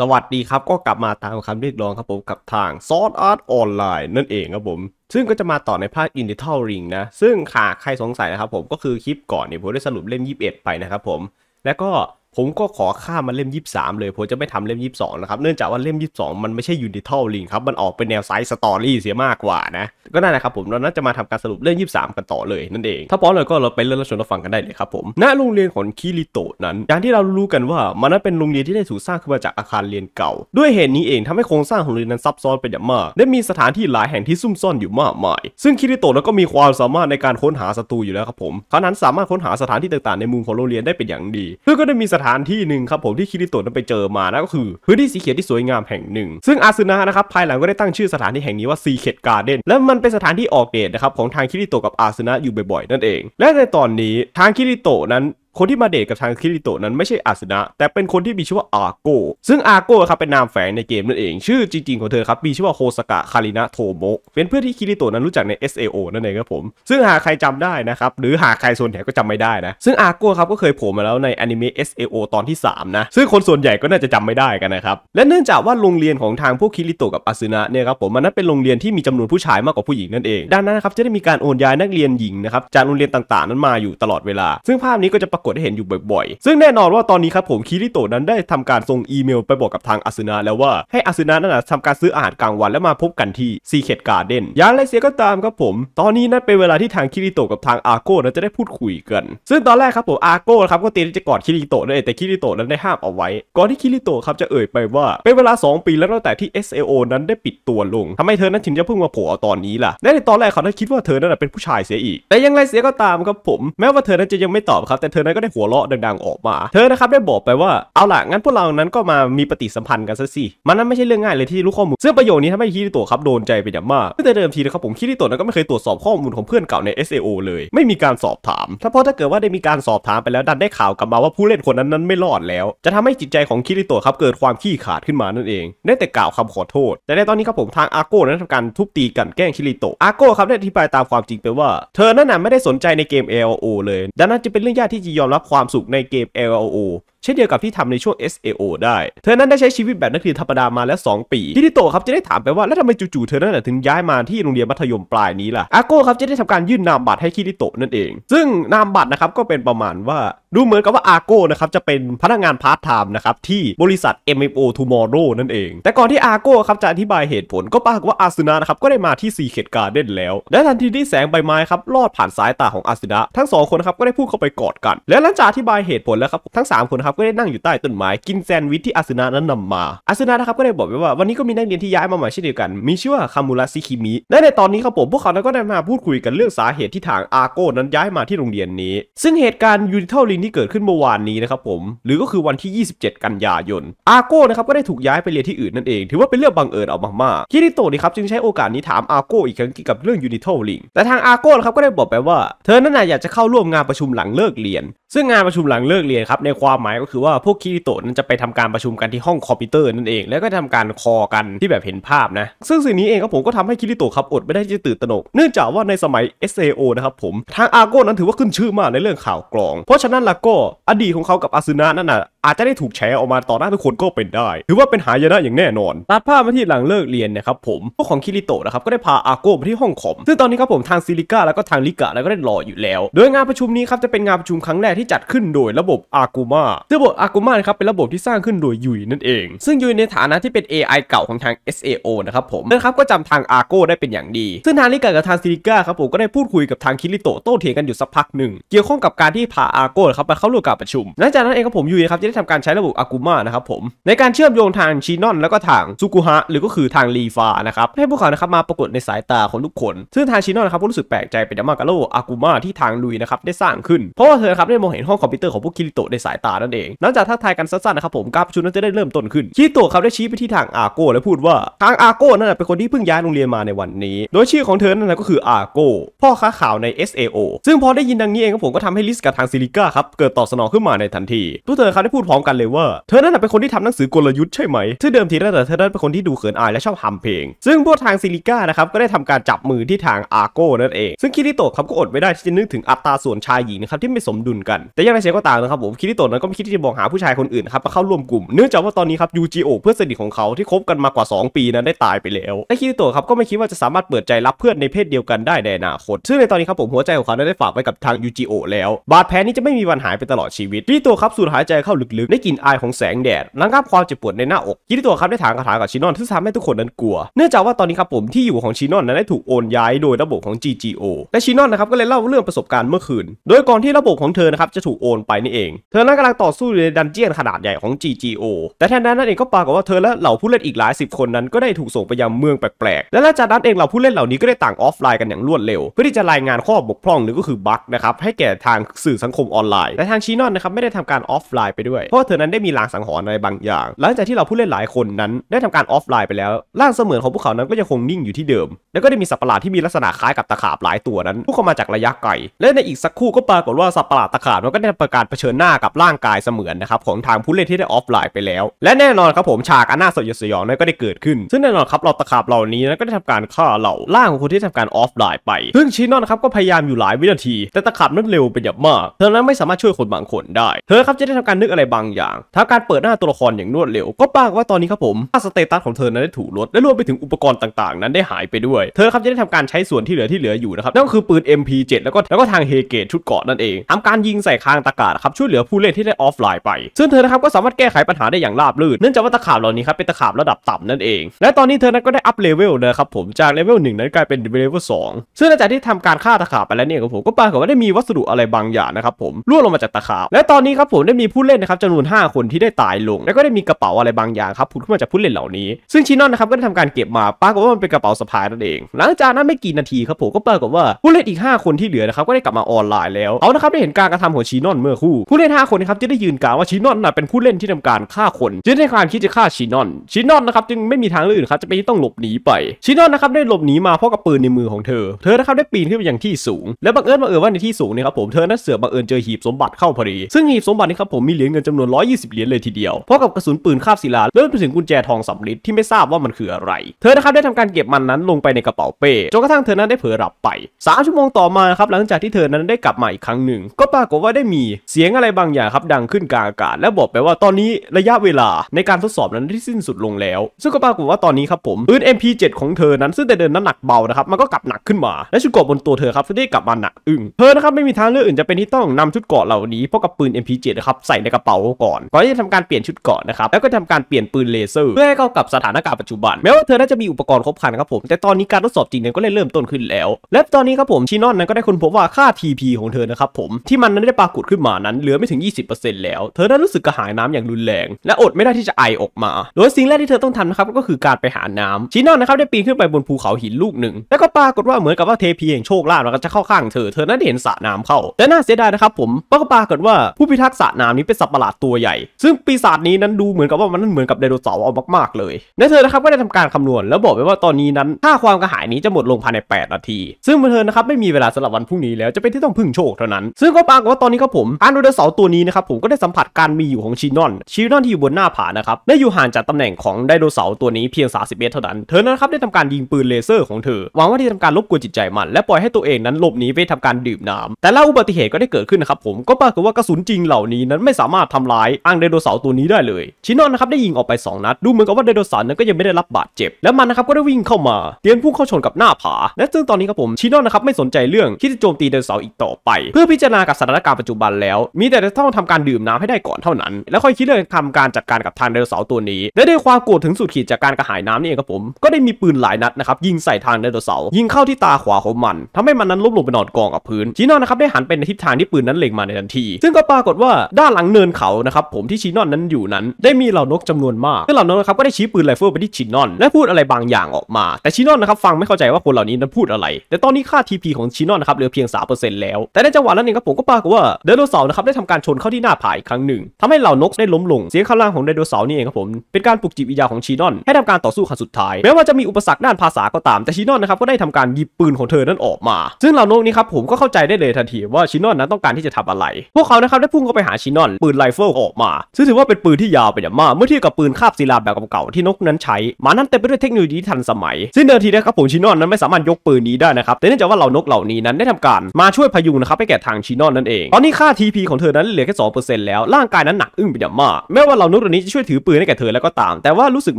สวัสดีครับ ก็กลับมาตามคำเรียกร้องครับผมกับทาง s w o r อ Art Online นั่นเองครับผม ซึ่งก็จะมาต่อในภาค Initial Ring นะ ซึ่งหากใครสงสัยนะครับผม ก็คือคลิปก่อนเนี่ยผมได้สรุปเล่ม21 ไปนะครับผม แล้วก็ผมก็ขอข้ามมาเล่ม23 เลยผมจะไม่ทำเล่ม 22นะครับเนื่องจากว่าเล่ม 22มันไม่ใช่ยูนิทัลลิงครับมันออกเป็นแนวไซส์สตอรี่เสียมากกว่านะก็นั่นแหละครับผมเราน่าจะมาทำการสรุปเล่ม 23 กันต่อเลยนั่นเองถ้าพร้อมเลยก็เราไปเริ่มรับชมรับฟังกันได้เลยครับผมณโรงเรียนของคิริโตะนั้น อย่างที่เรารู้กันว่ามันนั้นเป็นโรงเรียนที่ได้ถูกสร้างขึ้นมาจากอาคารเรียนเก่า ด้วยเหตุนี้เองทำให้โครงสร้างของโรงเรียนนั้นซับซ้อนเป็นอย่างมาก ได้มีสถานที่หลายแห่งที่ซุ่มซ่อนอยู่มากมายซึ่งคิริโตะนั้นก็มีความสามารถในการค้นหาศัตรูอยู่แล้ว ครับผมเขานั้นสามารถค้นหาสถานที่ต่าง ๆในมุมของโรงเรียนได้เป็นอย่างดีเพื่อก็ได้มีสถถานที่หนึ่งครับผมที่คิริโตะนั้นไปเจอมานะก็คือพื้นที่สีเขียวที่สวยงามแห่งหนึ่ง ซึ่งอาซึนะนะครับภายหลังก็ได้ตั้งชื่อสถานที่แห่งนี้ว่าซีเคดการ์เด้นและมันเป็นสถานที่ออกเดทนะครับ ของทางคิริโตะกับอาซึนะอยู่บ่อยๆ นั่นเอง และในตอนนี้ทางคิริโตะนั้นคนที่มาเดทกับทางคิริโตะนั้นไม่ใช่อาสนะแต่เป็นคนที่มีชื่อว่าอาโกซึ่งอาโกครับเป็นนามแฝงในเกมนั่นเอง ชื่อจริงๆของเธอครับ มีชื่อว่าโฮสกะคารินะโทโมะเป็นเพื่อนที่คิริโตะนั้นรู้จักใน SAO นั่นเองครับผม ซึ่งหากใครจำได้นะครับหรือหากใครส่วนใหญ่ก็จำไม่ได้นะ ซึ่งอาโกครับก็เคยโผล่มาแล้วในอนิเมะ SAO ตอนที่ 3 นะ ซึ่งคนส่วนใหญ่ก็น่าจะจำไม่ได้กันนะครับและเนื่องจากว่าโรงเรียนของทางพวกคิริโตะกับอาสนะเนี่ยครับผมมันนั้นเป็นโรงเรียนที่มีจำนวนผู้ชายมากกว่าผู้หญิงนั่นเองดังนั้นครับจะได้มีการโอนย้ายนักเรียนหญิงนะครับจากโรงเรียนต่างๆ นั้นมาอยู่ตลอดเวลา ซึ่งภาพนี้ก็จะปรากากฏให้เห็นอยู่บ่อยๆ ซึ่งแน่นอนว่าตอนนี้ครับผมคิริโตะนั้นได้ทำการส่งอีเมลไปบอกกับทางอาซึนะแล้วว่าให้อาซึนะนั้นทำการซื้ออาหารกลางวันแล้วมาพบกันที่ซีเคดการ์เด้นอย่างไรเสียก็ตามครับผม ตอนนี้นั้นเป็นเวลาที่ทางคิริโตะกับทางอาโก้นั้นจะได้พูดคุยกัน ซึ่งตอนแรกครับผมอาโก้ครับก็เตรียมจะกอดคิริโตะนั่นเองแต่คิริโตะนั้นได้ห้ามเอาไว้ก่อนที่คิริโตะครับจะเอ่ยไปว่าเป็นเวลา 2ปีแล้วตั้งแต่ที่ SAO นั้นได้ปิดตัวลง ทำให้เธอนั้นถึงจะพึ่งมาโผล่ตอนนี้ล่ะและในตอนแรกเขาคิดว่าเธอนั้นเป็นผู้ชายเสียอีก แต่ยังไรเสียก็ตามครับผม แม้ว่าเธอนั้นจะยังไม่ตอบครับแต่เธอนั้นก็ได้หัวเราะดังๆออกมา เธอนะครับได้บอกไปว่าเอาล่ะ งั้นพวกเรานั้นก็มา มีปฏิสัมพันธ์กันซะสิ มันนั้นไม่ใช่เรื่องง่ายเลยที่รู้ข้อมูลซึ่งประโยชน์นี้ทำให้คิริโตะครับโดนใจเป็นอย่างมากตั้งแต่เดิมทีนะครับผมคิริโตะนั้นก็ไม่เคยตรวจสอบข้อมูลของเพื่อนเก่าใน SAO เลย ไม่มีการสอบถามถ้าเพราะถ้าเกิดว่าได้มีการสอบถามไปแล้วดันได้ข่าวกลับมาว่าผู้เล่นคนนั้นนั้นไม่รอดแล้ว จะทำให้จิตใจของคิริโตะครับเกิดความขี้ขาดขึ้นมานั่นเอง ได้แต่กล่าวคำขอโทษ แต่ในตอนนี้ครับผมทางอาโก้นั้นทำการทุบตีกันแกล้งคิริโตะอาโก้ครับได้อธิบายตามความจริงไปว่าเธอนั้นน่ะไม่ได้สนใจในเกม LO เลย ดังนั้นจะเป็นเรื่องยากที่จะยออมรับความสุขในเกม l o o ช่นเดียวกับที่ทำในช่วง SAO ได้ เธอนั้นได้ใช้ชีวิตแบบนักเรียนธรรมดามาแล้ว2ปีที่ดิโตครับจะได้ถามไปว่าแล้วทำไมจู่ๆเธอนั้นถึงย้ายมาที่โรงเรียนมัธยมปลายนี้ล่ะ อาโก้ครับจะได้ทำการยื่นนามบัตรให้คิริโตะนั่นเอง ซึ่งนามบัตรนะครับก็เป็นประมาณว่า ดูเหมือนกับว่าอาโก้นะครับจะเป็นพนักงานพาร์ทไทม์นะครับที่บริษัท MMO Tomorrow นั่นเอง แต่ก่อนที่อาโก้ครับจะอธิบายเหตุผลก็ปรากฏว่าอาซุนะนะครับก็ได้มาที่ซีเคดการ์เด้นแล้วและทันทีที่แสงใบไม้ครับลอดผ่านสายตาของอาซุนาทั้งสองคนครับก็ได้พูดเข้าไปกอดกัน และหลังจากอธิบายเหตุผลแล้วครับทั้ง 3 คนครับก็ได้นั่งอยู่ใต้ต้นไม้ กินแซนด์วิชที่อาสนะนั้นนำมา อาสนะนะครับก็ได้บอกไว้ว่าวันนี้ก็มีนักเรียนที่ย้ายมาใหม่เช่นเดียวกัน มีชื่อว่าคามูระซิคิมิและในตอนนี้ครับผม พวกเขาก็ได้มาพูดคุยกันเรื่องสาเหตุที่ทางอาโก้นั้นย้ายมาที่โรงเรียนนี้ ซึ่งเหตุการณ์ยูนิเทลลิงที่เกิดขึ้นเมื่อวานนี้นะครับผม หรือก็คือวันที่ 27 กันยายนอาโก้นะครับก็ได้ถูกย้ายไปเรียนที่อื่นนั่นเองถือว่าเป็นเรื่องบังเอิญเอามากๆคิริโตะนี่ครับจึงใช้โอกาสนี้ถามอาโก้อีกครั้งกี่กับเรื่องยูนิเทลลิงแต่ทางอาโก้นะครับก็ได้บอกไปว่าเธอนั้นน่ะอยากจะเข้าร่วมงานประชุมหลังเลิกเรียนซึ่งงานประชุมหลังเลิกเรียนครับในความหมายก็คือว่า พวกคิริโตะนั้นจะไปทำการประชุมกันที่ห้องคอมพิวเตอร์นั่นเอง แล้วก็ทำการคอกันที่แบบเห็นภาพนะ ซึ่งสิ่งนี้เองครับผมก็ทำให้คิริโตะครับอดไม่ได้ที่จะตื่นตระหนกเนื่องจากว่าในสมัย SAO นะครับผมทางอาโก้นั้นถือว่าขึ้นชื่อมากในเรื่องข่าวกรองเพราะฉะนั้นล่ะก็อดีตของเขากับอาซึนะนั่นน่ะอาจจะได้ถูกแชร์ออกมาต่อหน้าทุกคนก็เป็นได้ ถือว่าเป็นหายนะอย่างแน่นอน ตัดภาพมาที่หลังเลิกเรียนนะครับผม พวกของคิริโตะนะครับก็ได้พาอาโกะมาที่ห้องคอมซึ่งตอนนี้ครับผมทางซิลิก้าแล้วก็ทางลิกะ แล้วก็ได้รออยู่แล้ว โดยงานประชุมนี้ครับจะเป็นงานประชุมครั้งแรก ที่จัดขึ้นโดยระบบอากูมาซึ่งระบบอากูมานะครับเป็นระบบที่สร้างขึ้นโดยยุยนั่นเอง ซึ่งยุยในฐานะที่เป็น AI เก่าของทาง SAO นะครับผมนะครับก็จำทางอาโกได้เป็นอย่างดี ซึ่งทางลิกะกับทางซิลิก้าครับผมก็ได้พูดคุยกับทางคิริโตะโต้เถียงกันอยู่สักพักหนึ่งเกี่ยวข้องกับการที่พาอาโกะครับไปเข้าร่วมการประชุมหลังจากนั้นเองครับผมยุยครับจะทำการใช้ระบบอากุมานะครับผม ในการเชื่อมโยงทางชินอนแล้วก็ทางซูกุฮะหรือก็คือทางลีฟานะครับ ให้พวกเขานะครับมาปรากฏในสายตาของทุกคน ซึ่งทางชินอนนะครับ ก็รู้สึกแปลกใจเป็นอย่างมากกับโลอากุมาที่ทางลุย นะครับได้สร้างขึ้น เพราะว่าเธอครับได้มองเห็นห้องคอมพิวเตอร์ ของพวกคิริโตะในสายตานั่นเองหลังจากทักทายกันสั้นๆนะครับผมการประชุมนั้นจะได้เริ่มต้นขึ้นคิริโตะครับได้ชี้ไปที่ทางอาโกและพูดว่าทางอาโกนั่นเป็นคนที่เพิ่งย้ายโรงเรียนมาในวันนี้ โดยชื่อของเธอนั่นก็คืออาโกพ่อค้าข่าวใน SAO ซึ่งพอได้ยินดังนี้เองครับผมก็ทำให้ลิสกับทางซิลิก้าครับเกิดตอบสนองขึ้นมาในทันทีตัวเธอครับได้พูดพร้อมๆกันเลยว่าเธอนั่นเป็นคนที่ทำหนังสือกลยุทธ์ใช่ไหมที่เดิมทีแล้แต่เธอนั่นเป็นคนที่ดูเขินอายและชอบฮัมเพลง ซึ่งพวกทางซิลิก้านะครับก็ได้ทำการจับมือที่ทางอาโก้นั่นเอง ซึ่งคิริโตะครับก็อดไม่ได้ที่จะนึกถึงอัตราส่วนชายหญิงนะครับที่ไม่สมดุลกัน แต่ยังไงเสียก็ต่างนะครับผมคิริโตะนั้นก็ไม่คิดที่จะบอกหาผู้ชายคนอื่นครับมาเข้าร่วมกลุ่มเนื่องจากว่าตอนนี้ครับยูจิโอเพื่อนสนิทของเขาที่คบกันมากว่า 2 ปีนั้นได้ตายไปแล้วและคิริโตะครับก็ไม่คิดว่าจะสามารถเปิดใจรับเพื่อนในเพศเดียวกันได้ในอนาคตซึ่งในตอนนี้ครับผมหัวใจของเขาได้ฝากไว้กับทางยูจิโอแล้วบาดแผลนี้จะไม่มีวันหายไปตลอดชีวิตคิริโตะครับสูดหายใจเข้าลึกๆได้กลิ่นอายของแสงแดดระงับความเจ็บปวดในหน้าอกคิดตัวครับได้ถางคาถากับชินอนที่ทำให้ทุกคนนั้นกลัว เนื่องจากว่าตอนนี้ครับผมที่อยู่ของชินอนนั้นได้ถูกโอนย้ายโดยระบบของ GGO และชินอนนะครับก็เลยเล่าเรื่องประสบการณ์เมื่อคืน โดยก่อนที่ระบบของเธอนะครับจะถูกโอนไปนี่เอง เธอนั้นกำลังต่อสู้อยู่ในดันเจียนขนาดใหญ่ของ GGO แต่แทนนั้นนั่นเองก็ปรากฏว่าเธอและเหล่าผู้เล่นอีกหลายสิบคนนั้นก็ได้ถูกส่งไปยังเมืองแปลกๆ และหลังจากนั้นเองเหล่าผู้เล่นเหล่านี้ก็ได้ต่างออฟไลน์กันอย่างรวดเร็วเพื่อที่จะรายงานข้อบกพร่องหรือก็คือบั๊กนะครับให้แก่ทางสื่อสังคมออนไลน์แต่ทางชินอนนะครับไม่ได้ทำการออฟไลน์ไปด้วย้วยเพราะเธอนั้นได้มีลางสังหรณ์อะไรบางอย่าง หลังจากที่เราผู้เล่นหลายคนนั้นได้ทำการออฟไลน์ไปแล้ว ร่างเสมือนของพวกเขานั้นก็ยังคงนิ่งอยู่ที่เดิม แล้วก็ได้มีสัตว์ประหลาดที่มีลักษณะคล้ายกับตะขาบหลายตัวนั้นพุ่งเข้ามาจากระยะไกล และในอีกสักครู่ก็ปรากฏว่าสัตว์ประหลาดตะขาบมันก็ได้ประกาศเผชิญหน้ากับร่างกายเสมือนนะครับของทางผู้เล่นที่ได้ออฟไลน์ไปแล้ว และแน่นอนครับผมฉากอันน่าสยดสยองนั้นก็ได้เกิดขึ้น ซึ่งแน่นอนครับเราตะขาบเหล่านี้นั้นก็ได้ทำการฆ่าเหล่าร่างของคนที่ทำการออฟไลน์ไปซึ่งชินอนครับก็พยายามอยู่หลายวินาที แต่ตะขาบนั้นเร็วเป็นอย่างมาก เธอนั้นไม่สามารถช่วยคนบางคนได้ เธอครับจะได้ทำการนึกอะไรบางอย่างทั้งการเปิดหน้าตัวละครอย่างรวดเร็ว ก็ปรากว่าตอนนี้ครับผมาสเตตัสของเธอนั้นได้ถูกลดและรวมไปถึงอุปกรณ์ต่างๆ นั้นได้หายไปด้วย เธอครับจะได้ทำการใช้ส่วนที่เหลือที่เหลืออยู่นะครับ นั่นก็คือปืน MP7 แล้วก็แล้วก็ทางเฮเกตชุดเกาะนั่นเอง ทำการยิงใส่คางตะกาดครับช่วยเหลือผู้เล่นที่ได้ออฟไลน์ไป ซึ่งเธอนะครับก็สามารถแก้ไขปัญหาได้อย่างราบรื่นเนื่องจากว่าตะขาบเหล่านี้ครับเป็นตะขาบระดับต่ำนั่นเอง และตอนนี้เธอนั้นก็ได้อัพเลเวลนะครับผมจากเลเวลหนึ่งนั้นกลายเป็นเลเวลสองซึ่งหลังจากที่ทำการฆ่าตะขาบไปแล้วเนี่ยครับผมก็ปรากฏว่าได้มีวัสดุอะไรบางอย่างนะครับผมร่วงลงมาจากตะขาบ และตอนนี้ครับผมได้มีผู้เล่นนะครับับจำนวน 5 คนที่ได้ตายลง แล้วก็ได้มีกระเป๋าอะไรบางอย่างครับผุดขึ้นมาจากผู้เล่นเหล่านี้ ซึ่งชินอนนะครับก็ได้ทำการเก็บมาปรากฏว่ามันเป็นกระเป๋าสะพายนั่นเอง หลังจากนั้นไม่กี่นาทีครับผมก็ปรากฏว่าผู้เล่นอีก 5 คนที่เหลือนะครับก็ได้กลับมาออนไลน์แล้วเขานะครับได้เห็นการกระทำของชินอนเมื่อคู่ ผู้เล่น 5 คนนะครับจะได้ยืนกล่าวว่าชินอนน่ะเป็นผู้เล่นที่ทำการฆ่าคน จึงได้ความคิดจะฆ่าชินอนชินอนนะครับจึงไม่มีทางเลือกครับจะไปต้องหลบหนีไปชินอนนะครับได้หลบหนีมาเพราะกับปืนในมือของเธอเธอนะครับได้ปีนขึ้นไปยังที่สูง แล้วบังเอิญบังเอิญว่าในที่สูงเนี่ยครับผมเธอนั้นเสือบังเอิญเจอหีบสมบัติเข้าพอดีซึ่งหีบสมบัตินี่ครับผมมีเหรียญเงินจำนวน 120เหรียญเลยทีเดียว พร้อมกับกระสุนปืนคาบศิลาเริ่มไปถึงกุญแจทองสำริดที่ไม่ทราบว่ามันคืออะไร เธอนะครับได้ทำการเก็บมันนั้นลงไปในกระเป๋าเป้จนกระทั่งเธอนั้นได้เผลอหลับไป 3 ชั่วโมงต่อมาครับหลังจากที่เธอนั้นได้กลับมาอีกครั้งหนึ่ง ก็ปรากฏว่าได้มีเสียงอะไรบางอย่างครับดังขึ้นกลางอากาศ และบอกไปว่าตอนนี้ระยะเวลาในการทดสอบนั้นที่สิ้นสุดลงแล้วซึ่งก็ปรากฏว่าตอนนี้ครับผมปืน MP7 ของเธอนั้น ซึ่งแต่เดินน้ำหนักเบานะครับมันก็กลับหนักขึ้นมา และชุดเกราะบนตัวเธอครับได้กลับมาหนักอึ้งเธอนะครับไม่มีทางเลือกอื่นจะเป็นที่ต้องนำชุดเกาะเหล่านี้พอมกับปืน MP7 นะครับใส่ในกระเป๋าาก่อนก่อนที่จะทำการเปลี่ยนชุดเกาะนะครับแล้วก็ทำการเปลี่ยนปืนเลเซอร์เพื่อให้เข้ากับสถานการณ์ปัจจุบันแม้ว่าเธอน่าจะมีอุปกรณ์ครบครันครับผมแต่ตอนนี้การทดสอบจริงเนี่ยก็เลยเริ่มต้นขึ้นแล้ว และตอนนี้ครับผมชินอนนั้นก็ได้ค้นพบว่าค่า TP ของเธอนะครับผมที่มันนั้นได้ปรากฏขึ้นมานั้นเหลือไม่ถึง 20%แล้ว เธอได้รู้สึกกระหายน้ำอย่างรุนแรง และอดไม่ได้ที่จะไอออกมา โดยสิ่งแรกที่เธอต้องทำนะครับก็คือการไปหาน้ำชินอนนะครับได้ปีนขึ้นไปบนภูเขาหินลูกหนึ่งแล้วก็ปรากฏว่าเหมือนกับว่าเทพีแห่งโชคลาภก็จะเข้าข้างเธอเธอนั้นเห็นสระน้ำเข้าแต่น่าเสียดายนะครับผมปรากฏว่าผู้พิทักษ์สระน้ำนี้เป็นสัตว์ประหลาดตัวใหญ่ ซึ่งปีศาจนี้นั้นดูเหมือนกับว่ามันเหมือนกับไดโนเสาร์เอามากๆเลย ในเธอนะครับก็ได้ทำการคำนวณแล้วบอกไปว่าตอนนี้นั้น ค่าความกระหายนี้จะหมดลงภายใน 8 นาที ซึ่งเธอนะครับไม่มีเวลาสำหรับวันพรุ่งนี้แล้วจะเป็นที่ต้องพึ่งโชคเท่านั้น ซึ่งก็ปรากฏว่าตอนนี้ครับผมอันไดโนเสาร์ตัวนี้นะครับผมก็ได้สัมผัสการมีอยู่ของชินอนชินอนที่อยู่บนหน้าผานะครับได้อยู่ห่างจากตำแหน่งของไดโนเสาร์ตัวนี้เพียง30เมตรเท่านั้น เธอนะครับได้ทำการยิงปืนเลเซอร์ของเธอ หวังว่าที่ทำการลบกวนจิตใจมันและปล่อยให้ตัวเองนั้นหลบหนีไปทำการดื่มน้ำ แต่ละอุบัติเหตุก็ได้เกิดขึ้นนะครับผม ก็ปรากฏว่ากระสุนจริงเหล่านี้นั้นไม่สามารถททำร้ายอ้างไดโนเสาร์ตัวนี้ได้เลยชินอนนะครับได้ยิงออกไป2นัดดูเหมือนกับว่าไดโนเสาร์นั้นก็ยังไม่ได้รับบาดเจ็บแล้วมันนะครับก็ได้วิ่งเข้ามาเตียนพุ่งเข้าชนกับหน้าผาและซึ่งตอนนี้ครับผมชินอนนะครับไม่สนใจเรื่องที่จะโจมตีไดโนเสาร์อีกต่อไป เพื่อพิจารณากับสถานการณ์ปัจจุบันแล้ว มีแต่จะต้องทำการดื่มน้ำให้ได้ก่อนเท่านั้น แล้วค่อยคิดเรื่องทำการจัดการกับทางไดโนเสาร์ตัวนี้ และด้วยความโกรธถึงสุดขีดจากการกระหายน้ำนี่เองครับผม ก็ได้มีปืนหลายนัดนะครับยิงใส่ทางไดโนเสาร์ยิงเข้าที่ตาขวาของมันทำให้มันนั้นล้มลงไปนอนกองกับพื้นชินอนนะครับได้หันไปในทิศทางที่ปืนนั้นเล็งมาในทันที ซึ่งก็ปรากฏว่าด้านหลังเนินเขา นะครับ ผม ที่ชินอนนั้น อยู่ นั้น ได้ มี เหล่านกจำนวน มากซึ่งเหล่านก นะครับ ก็ได้ ชี้ ปืนไรเฟิลไปที่ชินอนและ พูด อะไร บาง อย่าง ออกมา แต่ชินอนนะครับ ฟัง ไม่ เข้าใจ ว่า คน เหล่านี้ นั้น พูด อะไร แต่ ตอนนี้ ค่า TP ของชินอนนะครับ เหลือ เพียง3%แล้ว แต่ ใน จังหวะ นั้นเองครับผมก็ปรากฏว่าไดโนเสาร์นะครับ ได้ทำการชนเข้า ที่ หน้า ผายครั้งหนึ่ง ทำให้ เหล่านก ได้ ล้ม ลง เสียงคำรามของไดโนเสาร์นี่เองครับผมเป็นการปลุกจิตวิญญาของชินอนให้ทำการต่อสู้ครั้งสุดท้ายแม้ว่าจะมีอุปสรรคด้านภาษาก็ตาม แต่ชินอนนะครับก็ได้ทำการหยิบปืนของเธอนั้นออกมา ซึ่งเหล่านกนี้ครับผมก็เข้าใจได้เลยทันทีว่าชินอนนั้นต้องการที่จะทำอะไร พวกเขานะครับได้พุ่งเข้าไปหาชินอนปืนไเฟิลออกมาซึ่งถือว่าเป็นปืนที่ยาวเป็นอย่างมากเมื่อเทียบกับปืนคาบศิลาแบบเก่าๆที่นกนั้นใช้มานั้นเต็มไปด้วยเทคโนโลยีทันสมัยซึ่งเดิมทีนะครับผมชินอนนั้นไม่สามารถยกปืนนี้ได้นะครับแต่เนื่องจากว่าเหล่านกเหล่านี้นั้นได้ทำการมาช่วยพยุงนะครับให้แก่ทางชินอนนั่นเองตอนนี้ค่า TP ของเธอนั้นเหลือแค่ 2%แล้วร่างกายนั้นหนักอึ้งเป็นอย่างมากแม้ว่าเหล่านกเหล่านี้จะช่วยถือปืนให้แก่เธอแล้วก็ตามแต่ว่ารู้สึกเ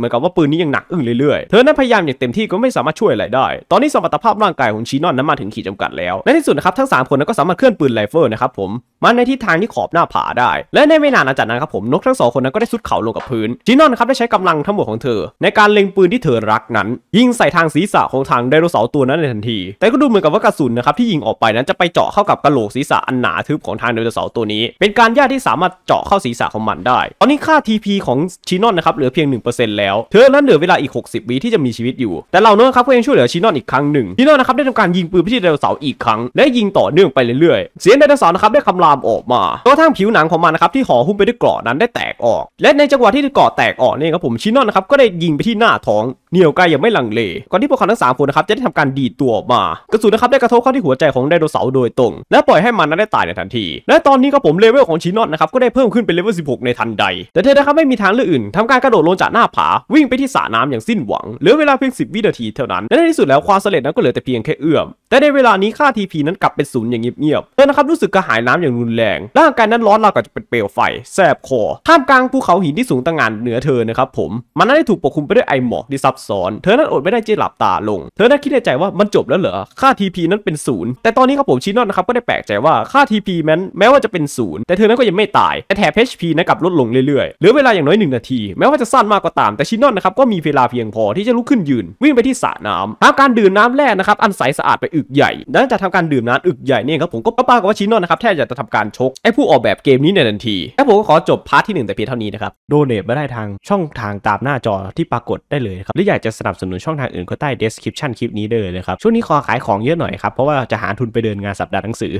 หมือนกับว่าปืนนี้ยังหนักอึ้งเรื่อยๆเธอนั้นพยายามอย่างเต็มที่ก็ไม่สามารถช่วยอะไรได้ ตอนนี้สมรรถภาพร่างกายของชินอนนั้นมาถึงขีดจำกัดแล้วในที่สุดนะครับทั้ง 3คนนั้นก็สามารถเคลื่อนปืนไรเฟิลนะครับผมมาในทิศทางที่ขอบหน้าผาได้และไม่นานนะจากนั้นครับผมนกทั้งสองคนนั้นก็ได้สุดเข่าลงกับพื้นจีนอนครับได้ใช้กำลังทั้งหมดของเธอ ในการเล็งปืนที่เธอรักนั้น ยิงใส่ทางศีรษะของทางไดโนเสาร์ตัวนั้น ในทันที แต่ก็ดูเหมือนกับว่ากระสุนนะครับที่ยิงออกไปนั้นจะไปเจาะเข้ากับกระโหลกศีรษะอันหนาทึบของทางไดโนเสาร์ตัวนี้ เป็นการยากที่สามารถเจาะเข้าศีรษะของมันได้ตอนนี้ค่า TP ของชีนอนนะครับเหลือเพียง1%แล้วเธอนั้นเหลือเวลาอีก 60วิที่จะมีชีวิตอยู่ แต่เราเนอครับก็ยังช่วยเหลือชีนอนอีกครั้งหนึ่งชีนอนนะครับได้ทำการยิงปืนไปที่ไดโนเสาร์อีกครั้งและยิงต่อเนื่องไปเรื่อย ๆ เสียงไดโนเสาร์นะครับได้คำรามออกมาทังผิวหนังของมันนะครับที่ห่อหุ้มไปด้วยเกราะนั้นได้แตกออก และในจังหวะที่เกราะแตกออกเนี่ยครับผมชินอนนะครับก็ได้ยิงไปที่หน้าท้องเหนียวไกอย่างไม่หลังเล ก่อนที่พวกเขาทั้งสามคนนะครับจะได้ทำการดีดตัวออกมา กระสุนนะครับได้กระทบเข้าที่หัวใจของไดโนเสาร์โดยตรง และปล่อยให้มันนั้นได้ตายในทันที และตอนนี้ก็ผมเลเวลของชินอนนะครับก็ได้เพิ่มขึ้นเป็นเลเวล16 ในทันใด แต่เธอนะครับไม่มีทางเลือกอื่น ทำการกระโดดลงจากหน้าผา วิ่งไปที่สระน้ำอย่างสิ้นหวัง เหลือเวลาเพียง10 วินาทีเท่านั้น และในที่สุดแล้วความสำเร็จนั้นก็เหลือแต่เพียงแค่เอื้อม แต่ในเวลานี้ค่าทีพีนั้นกลับเป็นศูนย์อย่างเงียบๆ เธอนะครับรู้สึกกระหายน้ำอย่างรุนแรงร่างกายนั้นร้อนราวกับจะเป็นเปลวไฟแสบคอ ท่ามกลางภูเขาหินที่สูงต่างงานเหนือเธอนะครับผมมันนั้นได้ถูกปกคลุมไปด้วยไอหมอกที่ซับซ้อนเธอนั้นอดไม่ได้จีหลับตาลง เธอนั้นคิดในใจว่ามันจบแล้วเหรอ ค่า TP นั้นเป็นศูนย์แต่ตอนนี้ครับผมชินอนนะครับก็ได้แปลกใจว่าค่า TP แม้นแม้ว่าจะเป็นศูนย์แต่เธอนั้นก็ยังไม่ตายแต่แถบ HP นะกลับลดลงเรื่อยๆ เหลือเวลาอย่างน้อยหนึ่งนาทีแม้ว่าจะสั้นมากก็ตามแต่ชินอนนะครับก็มีเวลาเพียงพอที่จะลุกขึ้นยืน วิ่งไปที่สระน้ำทำการดื่มน้ำแร่นะครับอันใสสะอาดไปอึกใหญ่หลังจากทำการดื่มน้ำอึกใหญ่นี่ครับผมก็ปากบว่าชินอนนะครับแทบจะทำการชกไอ้ผู้ออกแบบเกมนี้ในทันทีแลวผมก็ขอจบพาร์ทที่ 1 แต่เพียงเท่านี้นะครับโดเนทมได้ทางช่องทางตามหน้าจอที่ปรากฏได้เลยครับหรอยากจะสนับสนุนช่องทางอื่นก็ใต้ description คลิปนี้เลยนะครับ ช่วงนี้ขอขายของเยอะหน่อยครับ เพราะว่าจะหาทุนไปเดินงานสัปดาห์หนังสือ